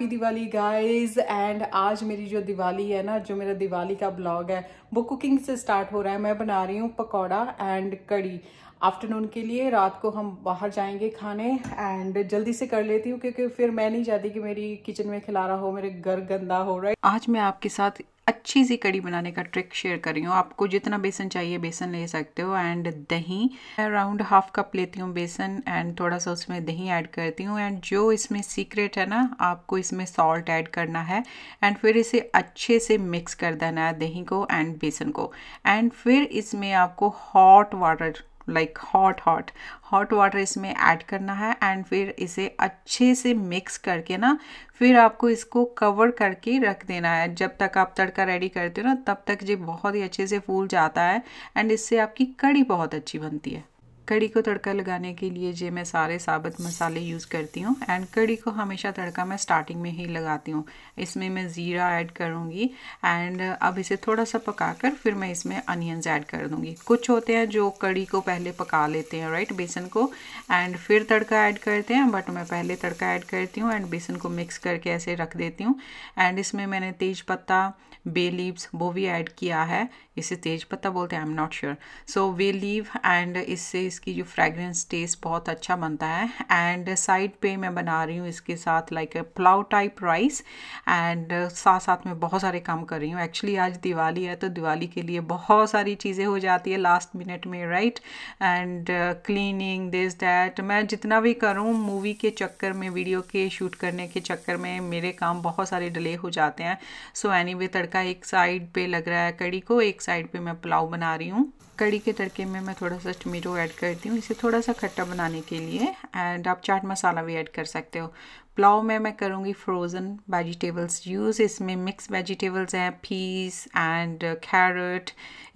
happy Diwali guys and आज मेरी जो दिवाली है ना जो मेरा दिवाली का ब्लॉग है वो कुकिंग से स्टार्ट हो रहा है मैं बना रही हूँ पकौड़ा एंड कड़ी आफ्टरनून के लिए रात को हम बाहर जाएंगे खाने एंड जल्दी से कर लेती हूँ क्योंकि फिर मैं नहीं चाहती कि मेरी किचन में खिलारा हो मेरे घर गंदा हो रहा है आज मैं आपके साथ अच्छी सी कड़ी बनाने का ट्रिक शेयर कर रही हूँ आपको जितना बेसन चाहिए बेसन ले सकते हो एंड दही अराउंड हाफ कप लेती हूँ बेसन एंड थोड़ा सा उसमें दही ऐड करती हूँ एंड जो इसमें सीक्रेट है ना आपको इसमें सॉल्ट ऐड करना है एंड फिर इसे अच्छे से मिक्स कर देना है दही को एंड बेसन को एंड फिर इसमें आपको hot water like hot hot hot water इसमें ऐड करना है एंड फिर इसे अच्छे से मिक्स करके ना फिर आपको इसको कवर करके रख देना है जब तक आप तड़का रेडी करते हो ना तब तक ये बहुत ही अच्छे से फूल जाता है एंड इससे आपकी कड़ी बहुत अच्छी बनती है कड़ी को तड़का लगाने के लिए जी मैं सारे साबित मसाले यूज़ करती हूँ एंड कड़ी को हमेशा तड़का मैं स्टार्टिंग में ही लगाती हूँ इसमें मैं ज़ीरा ऐड करूँगी एंड अब इसे थोड़ा सा पका कर फिर मैं इसमें अनियंस ऐड कर दूँगी कुछ होते हैं जो कड़ी को पहले पका लेते हैं राइट बेसन को एंड फिर तड़का ऐड करते हैं बट मैं पहले तड़का ऐड करती हूँ एंड बेसन को मिक्स करके ऐसे रख देती हूँ एंड इसमें मैंने तेज पत्ता बे लीव्स वो भी ऐड किया है इसे तेज पत्ता बोलते हैं I am not sure so bay leaf and इससे इस इसकी जो फ्रेगरेंस टेस्ट बहुत अच्छा बनता है एंड साइड पे मैं बना रही हूँ इसके साथ like pulao type rice and साथ साथ में बहुत सारे काम कर रही हूँ एक्चुअली आज दिवाली है तो दिवाली के लिए बहुत सारी चीज़ें हो जाती है लास्ट मिनट में right and cleaning this that मैं जितना भी करूँ मूवी के चक्कर में वीडियो के शूट करने के चक्कर में मेरे काम बहुत सारे डिले हो जाते हैं सो एनी तड़का एक साइड पर लग रहा है कड़ी को एक साइड पर मैं पुलाव बना रही हूँ कड़ी के तड़के में मैं थोड़ा सा टमेटो ऐड करती हूँ इसे थोड़ा सा खट्टा बनाने के लिए एंड आप चाट मसाला भी ऐड कर सकते हो पुलाव में मैं करूँगी फ्रोज़न वेजिटेबल्स यूज़ इसमें मिक्स वेजिटेबल्स हैं पीस एंड कैरट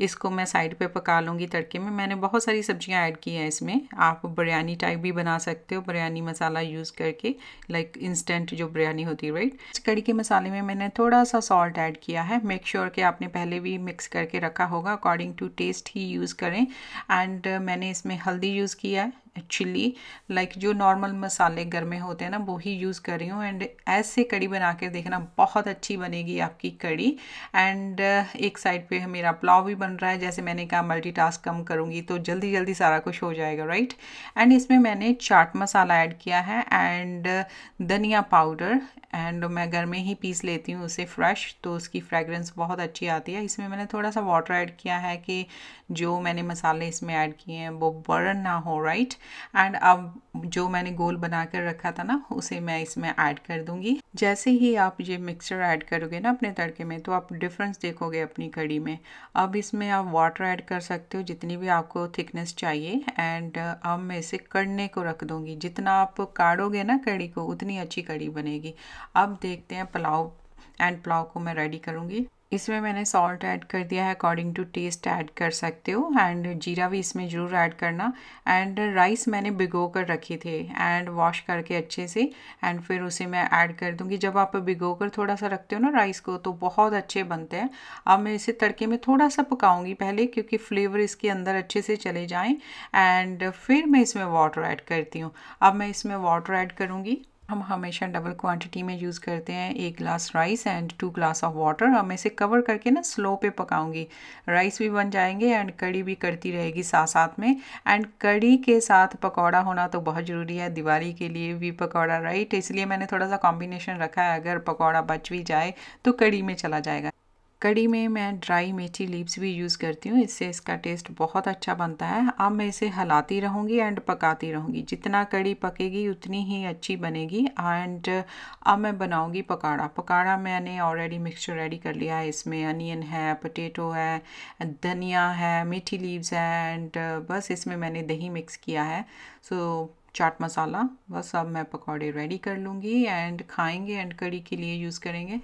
इसको मैं साइड पे पका लूँगी तड़के में मैंने बहुत सारी सब्जियाँ ऐड की हैं इसमें आप बिरयानी टाइप भी बना सकते हो बिरयानी मसाला यूज़ करके लाइक like इंस्टेंट जो बिरयानी होती है राइट कड़ी के मसाले में मैंने थोड़ा सा सॉल्ट ऐड किया है मेक श्योर sure कि आपने पहले भी मिक्स करके रखा होगा अकॉर्डिंग टू टेस्ट ही यूज़ करें एंड uh, मैंने इसमें हल्दी यूज़ किया है चिल्ली लाइक like जो नॉर्मल मसाले घर में होते हैं ना वो ही यूज़ कर रही हूँ एंड ऐसे कड़ी बना के देखना बहुत अच्छी बनेगी आपकी कड़ी एंड uh, एक साइड पे मेरा पुलाव भी बन रहा है जैसे मैंने कहा मल्टीटास्क कम करूँगी तो जल्दी जल्दी सारा कुछ हो जाएगा राइट एंड इसमें मैंने चाट मसाला ऐड किया है एंड uh, धनिया पाउडर एंड मैं घर में ही पीस लेती हूँ उसे फ्रेश तो उसकी फ्रेगरेंस बहुत अच्छी आती है इसमें मैंने थोड़ा सा वाटर ऐड किया है कि जो मैंने मसाले इसमें ऐड किए हैं वो बर्न ना हो राइट एंड अब जो मैंने गोल बना कर रखा था ना उसे मैं इसमें ऐड कर दूंगी जैसे ही आप ये मिक्सचर ऐड करोगे ना अपने तड़के में तो आप डिफरेंस देखोगे अपनी कड़ी में अब इसमें आप वाटर ऐड कर सकते हो जितनी भी आपको थिकनेस चाहिए एंड uh, अब मैं इसे कड़ने को रख दूंगी जितना आप काढ़ोगे ना कड़ी को उतनी अच्छी कड़ी बनेगी अब देखते हैं पुलाव एंड पुलाव को मैं रेडी करूँगी इसमें मैंने सॉल्ट ऐड कर दिया है अकॉर्डिंग टू टेस्ट ऐड कर सकते हो एंड जीरा भी इसमें ज़रूर ऐड करना एंड राइस मैंने भिगो कर रखे थे एंड वॉश करके अच्छे से एंड फिर उसे मैं ऐड कर दूँगी जब आप भिगो कर थोड़ा सा रखते हो ना राइस को तो बहुत अच्छे बनते हैं अब मैं इसे तड़के में थोड़ा सा पकाऊँगी पहले क्योंकि फ्लेवर इसके अंदर अच्छे से चले जाएँ एंड फिर मैं इसमें वाटर ऐड करती हूँ अब मैं इसमें वाटर ऐड करूँगी हम हमेशा डबल क्वांटिटी में यूज़ करते हैं एक glass rice and two glass of water हम इसे कवर करके ना स्लो पे पकाऊंगी राइस भी बन जाएंगे एंड कड़ी भी करती रहेगी साथ साथ में एंड कड़ी के साथ पकौड़ा होना तो बहुत ज़रूरी है दिवाली के लिए भी पकौड़ा राइट इसलिए मैंने थोड़ा सा कॉम्बिनेशन रखा है अगर पकौड़ा बच भी जाए तो कड़ी में चला जाएगा कड़ी में मैं ड्राई मेथी लीव्स भी यूज़ करती हूँ इससे इसका टेस्ट बहुत अच्छा बनता है अब मैं इसे हलाती रहूँगी एंड पकाती रहूँगी जितना कड़ी पकेगी उतनी ही अच्छी बनेगी एंड अब मैं बनाऊँगी पकाड़ा पकाड़ा मैंने ऑलरेडी मिक्सचर रेडी कर लिया है इसमें अनियन है पटेटो है धनिया है मीठी लीव्स है एंड बस इसमें मैंने दही मिक्स किया है सो so, चाट मसाला बस अब मैं पकौड़े रेडी कर लूँगी एंड खाएँगे एंड कड़ी के लिए यूज़ करेंगे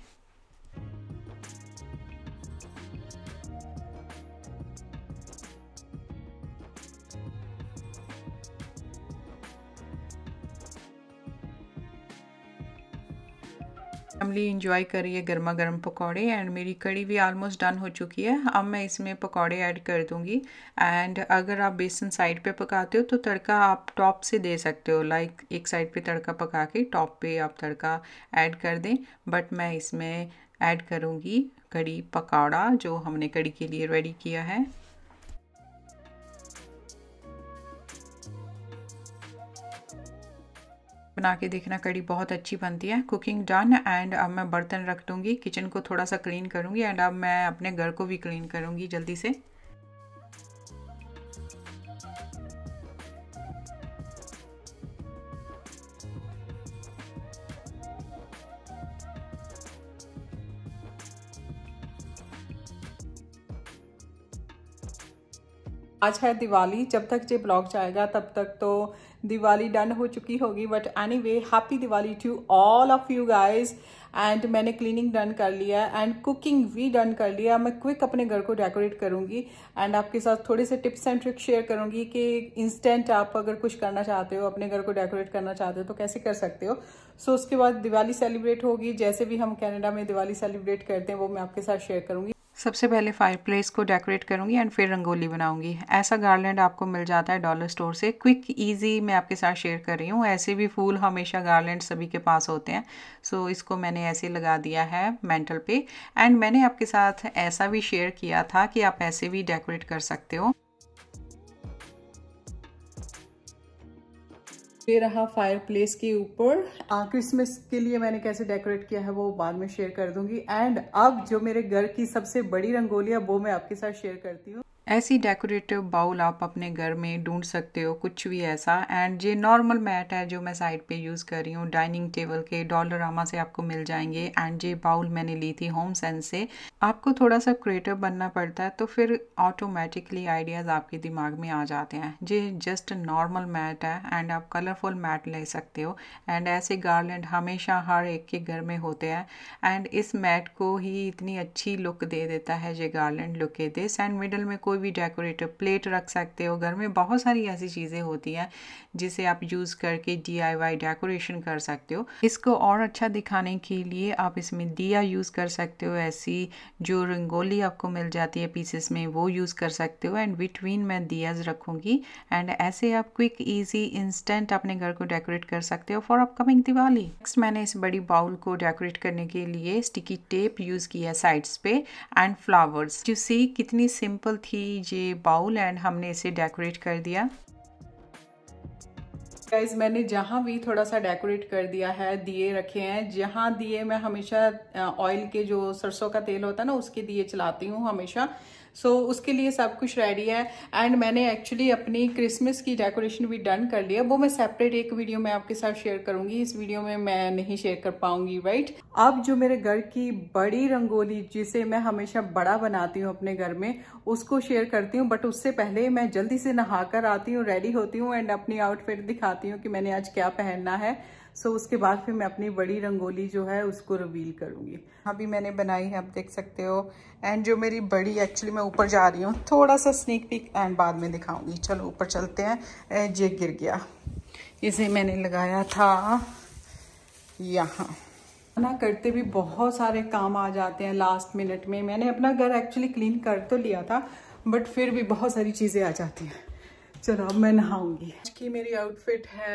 फैमिली इंजॉय कर रही है गर्मा गर्म पकौड़े एंड मेरी कड़ी भी आलमोस्ट डन हो चुकी है अब मैं इसमें पकौड़े ऐड कर दूँगी एंड अगर आप बेसन साइड पे पकाते हो तो तड़का आप टॉप से दे सकते हो लाइक like, एक साइड पे तड़का पका के टॉप पे आप तड़का ऐड कर दें बट मैं इसमें ऐड करूँगी कड़ी पकौड़ा जो हमने कड़ी के लिए रेडी किया है बना के देखना कड़ी बहुत अच्छी बनती है कुकिंग डन एंड अब मैं बर्तन रख दूँगी किचन को थोड़ा सा क्लीन करूँगी एंड अब मैं अपने घर को भी क्लीन करूँगी जल्दी से आज है दिवाली जब तक ये ब्लॉग जाएगा तब तक तो दिवाली डन हो चुकी होगी but anyway happy Diwali to all of you guys and मैंने क्लीनिंग डन कर लिया एंड कुकिंग भी डन कर लिया मैं क्विक अपने घर को डेकोरेट करूंगी एंड आपके साथ थोड़े से टिप्स एंड ट्रिक्स शेयर करूंगी कि इंस्टेंट आप अगर कुछ करना चाहते हो अपने घर को डेकोरेट करना चाहते हो तो कैसे कर सकते हो सो so, उसके बाद दिवाली सेलिब्रेट होगी जैसे भी हम कैनेडा में दिवाली सेलिब्रेट करते हैं वो मैं आपके साथ शेयर करूंगी सबसे पहले फायरप्लेस को डेकोरेट करूँगी एंड फिर रंगोली बनाऊंगी ऐसा गार्लैंड आपको मिल जाता है डॉलर स्टोर से क्विक ईजी मैं आपके साथ शेयर कर रही हूँ ऐसे भी फूल हमेशा गार्लैंड सभी के पास होते हैं सो so, इसको मैंने ऐसे लगा दिया है मेंटल पे एंड मैंने आपके साथ ऐसा भी शेयर किया था कि आप ऐसे भी डेकोरेट कर सकते हो ये रहा फायर प्लेस के ऊपर क्रिसमस के लिए मैंने कैसे डेकोरेट किया है वो बाद में शेयर कर दूंगी एंड अब जो मेरे घर की सबसे बड़ी रंगोली है वो मैं आपके साथ शेयर करती हूँ ऐसी डेकोरेटिव बाउल आप अपने घर में ढूंढ सकते हो कुछ भी ऐसा एंड ये नॉर्मल मैट है जो मैं साइड पे यूज़ कर रही हूँ डाइनिंग टेबल के डॉलरामा से आपको मिल जाएंगे एंड ये बाउल मैंने ली थी होम सेंस से आपको थोड़ा सा क्रिएटिव बनना पड़ता है तो फिर ऑटोमेटिकली आइडियाज़ आपके दिमाग में आ जाते हैं ये जस्ट नॉर्मल मैट है एंड आप कलरफुल मैट ले सकते हो एंड ऐसे गार्लेंड हमेशा हर एक के घर में होते हैं एंड इस मैट को ही इतनी अच्छी लुक दे देता है ये गार्लेंड लुक के दिस एंड मिडल में कोई भी डेकोरेटिव प्लेट रख सकते हो घर में बहुत सारी ऐसी चीज़ें होती हैं जिसे आप यूज़ करके डीआईवाई डेकोरेशन कर सकते हो इसको और अच्छा दिखाने के लिए आप इसमें दिया यूज़ कर सकते हो ऐसी जो रंगोली आपको मिल जाती है पीसेस में वो यूज़ कर सकते हो एंड बिटवीन मैं दियाज रखूँगी एंड ऐसे आप क्विक ईजी इंस्टेंट अपने घर को डेकोरेट कर सकते हो फॉर अपकमिंग दिवाली नेक्स्ट मैंने इस बड़ी बाउल को डेकोरेट करने के लिए स्टिकी टेप यूज़ किया साइड्स पे एंड फ्लावर्स यू सी कितनी सिंपल थी ये बाउल एंड हमने इसे डेकोरेट कर दिया गाइज मैंने जहाँ भी थोड़ा सा डेकोरेट कर दिया है दिए रखे हैं जहाँ दिए मैं हमेशा ऑयल के जो सरसों का तेल होता है ना उसके दिए चलाती हूँ हमेशा सो so, उसके लिए सब कुछ रेडी है एंड मैंने एक्चुअली अपनी क्रिसमस की डेकोरेशन भी डन कर लिया वो मैं सेपरेट एक वीडियो में आपके साथ शेयर करूंगी इस वीडियो में मैं नहीं शेयर कर पाऊंगी राइट अब जो मेरे घर की बड़ी रंगोली जिसे मैं हमेशा बड़ा बनाती हूँ अपने घर में उसको शेयर करती हूँ बट उससे पहले मैं जल्दी से नहाकर आती हूँ रेडी होती हूँ एंड अपनी आउटफिट दिखाती हूँ कि मैंने आज क्या पहनना है सो so, उसके बाद फिर मैं अपनी बड़ी रंगोली जो है उसको रिवील करूंगी अभी हाँ, मैंने बनाई है आप देख सकते हो एंड जो मेरी बड़ी एक्चुअली मैं ऊपर जा रही हूँ थोड़ा सा स्नीक पिक एंड बाद में दिखाऊंगी चलो ऊपर चलते हैं ये गिर गया इसे मैंने लगाया था यहाँ ना करते भी बहुत सारे काम आ जाते हैं लास्ट मिनट में मैंने अपना घर एक्चुअली क्लीन कर तो लिया था बट फिर भी बहुत सारी चीज़ें आ जाती हैं चलो अब मैं नहाऊंगी की मेरी आउटफिट है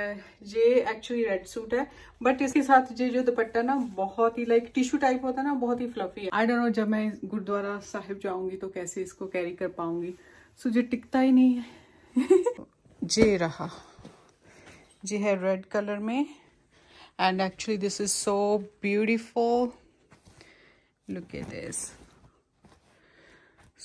ये एक्चुअली रेड सूट है बट इसके साथ ये जो दुपट्टा ना बहुत ही लाइक टिश्यू टाइप होता है ना बहुत ही फ्लफी है आई डोंट नो जब मैं गुरुद्वारा साहिब जाऊंगी तो कैसे इसको कैरी कर पाऊंगी सो ये टिकता ही नहीं है जे रहा जे है रेड कलर में and actually this is so beautiful look at this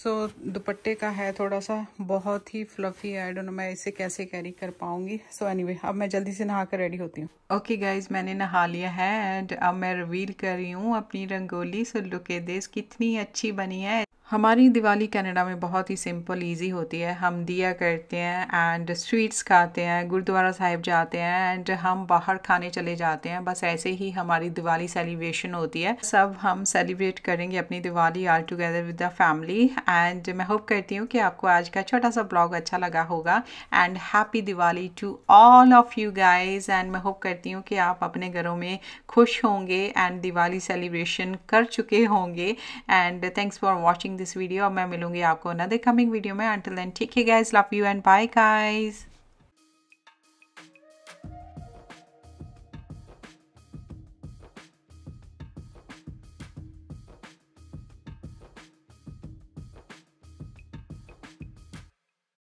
so so, दुपट्टे का है थोड़ा सा बहुत ही फ्लफी आई डोंट नो मैं इसे कैसे कैरी कर पाऊंगी सो so, एनीवे anyway, अब मैं जल्दी से नहा कर रेडी होती हूँ ओके गाइज मैंने नहा लिया है एंड अब मैं रिवील कर रही हूँ अपनी रंगोली सो लुके दिस कितनी अच्छी बनी है हमारी दिवाली कनाडा में बहुत ही सिंपल इजी होती है हम दिया करते हैं एंड स्वीट्स खाते हैं गुरुद्वारा साहिब जाते हैं एंड हम बाहर खाने चले जाते हैं बस ऐसे ही हमारी दिवाली सेलिब्रेशन होती है सब हम सेलिब्रेट करेंगे अपनी Diwali all together with the family and मैं होप करती हूँ कि आपको आज का छोटा सा ब्लॉग अच्छा लगा होगा and happy Diwali to all of you guys and मैं होप करती हूँ कि आप अपने घरों में खुश होंगे एंड दिवाली सेलिब्रेशन कर चुके होंगे and thanks for watching this video अब मैं मिलूंगी आपको अनदर कमिंग वीडियो में अंटिल देन ठीक है guys love you and bye guys